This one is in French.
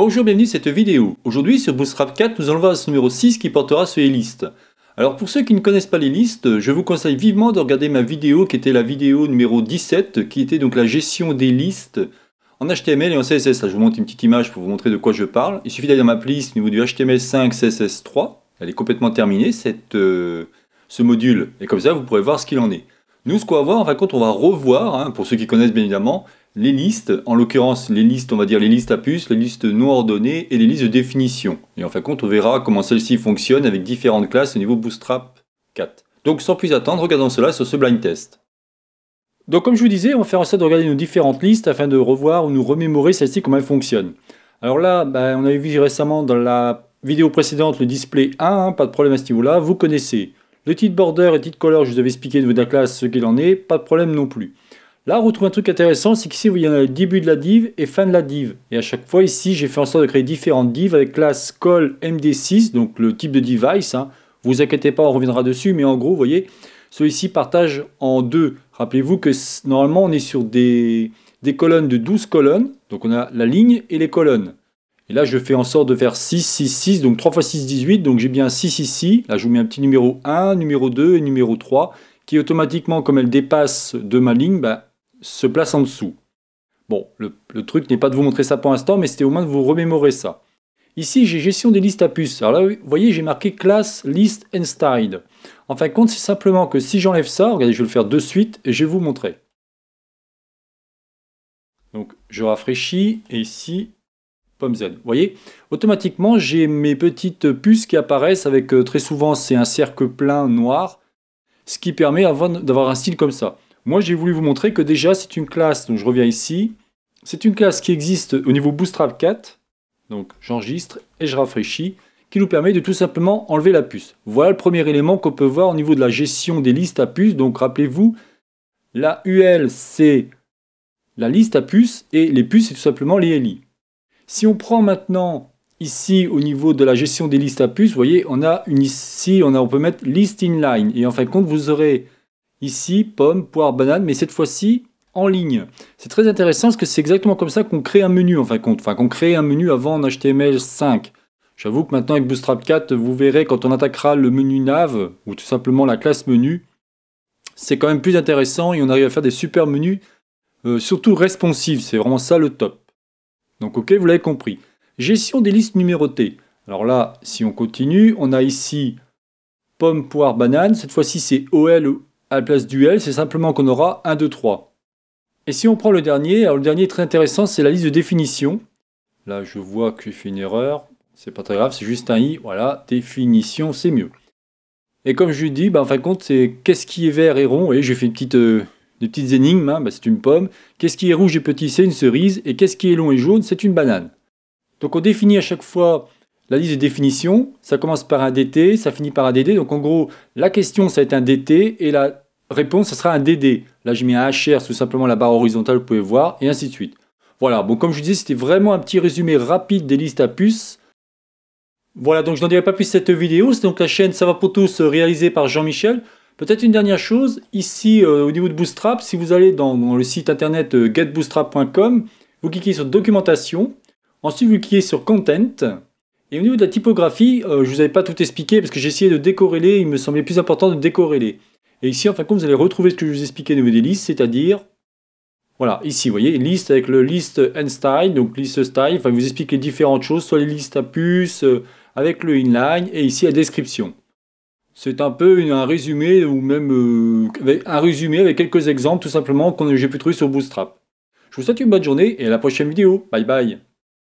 Bonjour, bienvenue dans cette vidéo. Aujourd'hui sur Bootstrap 4, nous allons voir ce numéro 6 qui portera sur les listes. Alors pour ceux qui ne connaissent pas les listes, je vous conseille vivement de regarder ma vidéo qui était la vidéo numéro 17, qui était donc la gestion des listes en HTML et en CSS. je vous montre une petite image pour vous montrer de quoi je parle. Il suffit d'aller dans ma playlist au niveau du HTML5 CSS3. Elle est complètement terminée, cette, euh, ce module. Et comme ça, vous pourrez voir ce qu'il en est. Nous, ce qu'on va voir, en fin de compte, on va revoir, hein, pour ceux qui connaissent bien évidemment, les listes, en l'occurrence les listes, on va dire les listes à puces, les listes non ordonnées et les listes de définition. Et en fin de compte, on verra comment celles-ci fonctionnent avec différentes classes au niveau Bootstrap 4. Donc sans plus attendre, regardons cela sur ce blind test. Donc comme je vous disais, on va faire en sorte de regarder nos différentes listes afin de revoir ou nous remémorer celles-ci comment elles fonctionne. Alors là, ben, on avait vu récemment dans la vidéo précédente le display 1, hein, pas de problème à ce niveau-là, vous connaissez. Le titre border et titre color, je vous avais expliqué de la classe ce qu'il en est, pas de problème non plus. Là, on retrouve un truc intéressant, c'est qu'ici, il y a le début de la div et fin de la div. Et à chaque fois, ici, j'ai fait en sorte de créer différentes divs avec classe call md6, donc le type de device. Hein. Vous inquiétez pas, on reviendra dessus, mais en gros, vous voyez, celui-ci partage en deux. Rappelez-vous que normalement, on est sur des, colonnes de 12 colonnes. Donc, on a la ligne et les colonnes. Et là, je fais en sorte de faire 6, 6, 6, donc 3 x 6, 18. Donc, j'ai bien 6 ici. Là, je vous mets un petit numéro 1, numéro 2 et numéro 3 qui automatiquement, comme elle dépasse de ma ligne, bah, se place en dessous. Bon, le, truc n'est pas de vous montrer ça pour l'instant, mais c'était au moins de vous remémorer ça. Ici, j'ai gestion des listes à puces. Alors là, vous voyez, j'ai marqué class, list and style. En fin de compte, c'est simplement que si j'enlève ça, regardez, je vais le faire de suite et je vais vous montrer. Donc, je rafraîchis et ici, pomme Z. Vous voyez, automatiquement, j'ai mes petites puces qui apparaissent avec euh, très souvent, c'est un cercle plein noir, ce qui permet d'avoir un style comme ça. Moi, j'ai voulu vous montrer que déjà, c'est une classe, donc je reviens ici, c'est une classe qui existe au niveau Bootstrap 4, donc j'enregistre et je rafraîchis, qui nous permet de tout simplement enlever la puce. Voilà le premier élément qu'on peut voir au niveau de la gestion des listes à puces. Donc rappelez-vous, la UL, c'est la liste à puces et les puces, c'est tout simplement les LI. Si on prend maintenant ici au niveau de la gestion des listes à puces, vous voyez, on a une, ici, on, on peut mettre list inline. Et en fin de compte, vous aurez Ici, pomme, poire, banane, mais cette fois-ci en ligne. C'est très intéressant parce que c'est exactement comme ça qu'on crée un menu en fin de compte. Enfin, qu'on crée un menu avant en HTML5. J'avoue que maintenant avec Bootstrap 4, vous verrez quand on attaquera le menu nav ou tout simplement la classe menu, c'est quand même plus intéressant et on arrive à faire des super menus, euh, surtout responsives. C'est vraiment ça le top. Donc ok, vous l'avez compris. Gestion des listes numérotées. Alors là, si on continue, on a ici pomme, poire, banane. Cette fois-ci, c'est OL à la place du L, c'est simplement qu'on aura 1, 2, 3. Et si on prend le dernier, alors le dernier est très intéressant, c'est la liste de définition. Là, je vois que j'ai fait une erreur. C'est pas très grave, c'est juste un i. Voilà, définition, c'est mieux. Et comme je lui dis, ben, en fin de compte, c'est qu'est-ce qui est vert et rond Et j'ai fait petite, euh, des petites énigmes, hein, bah, c'est une pomme. Qu'est-ce qui est rouge et petit C'est une cerise. Et qu'est-ce qui est long et jaune C'est une banane. Donc on définit à chaque fois la liste de définition, ça commence par un DT, ça finit par un DD. Donc en gros, la question, ça va être un DT et la réponse, ça sera un DD. Là, je mets un HR tout simplement la barre horizontale, vous pouvez voir, et ainsi de suite. Voilà, bon, comme je vous disais, c'était vraiment un petit résumé rapide des listes à puces. Voilà, donc je n'en dirai pas plus cette vidéo. C'est donc la chaîne Ça va pour tous euh, réalisée par Jean-Michel. Peut-être une dernière chose, ici euh, au niveau de Bootstrap, si vous allez dans, le site internet euh, getbootstrap.com, vous cliquez sur documentation, ensuite vous cliquez sur content, et au niveau de la typographie, euh, je ne vous avais pas tout expliqué parce que j'ai essayé de décorréler, il me semblait plus important de décorréler. Et ici, en fin de compte, vous allez retrouver ce que je vous expliquais au niveau des listes, c'est-à-dire, voilà, ici, vous voyez, liste avec le list and style, donc list style, enfin, vous expliquez différentes choses, soit les listes à puce, euh, avec le inline, et ici la description. C'est un peu un résumé, ou même euh, un résumé avec quelques exemples, tout simplement, que j'ai pu trouver sur Bootstrap. Je vous souhaite une bonne journée et à la prochaine vidéo. Bye bye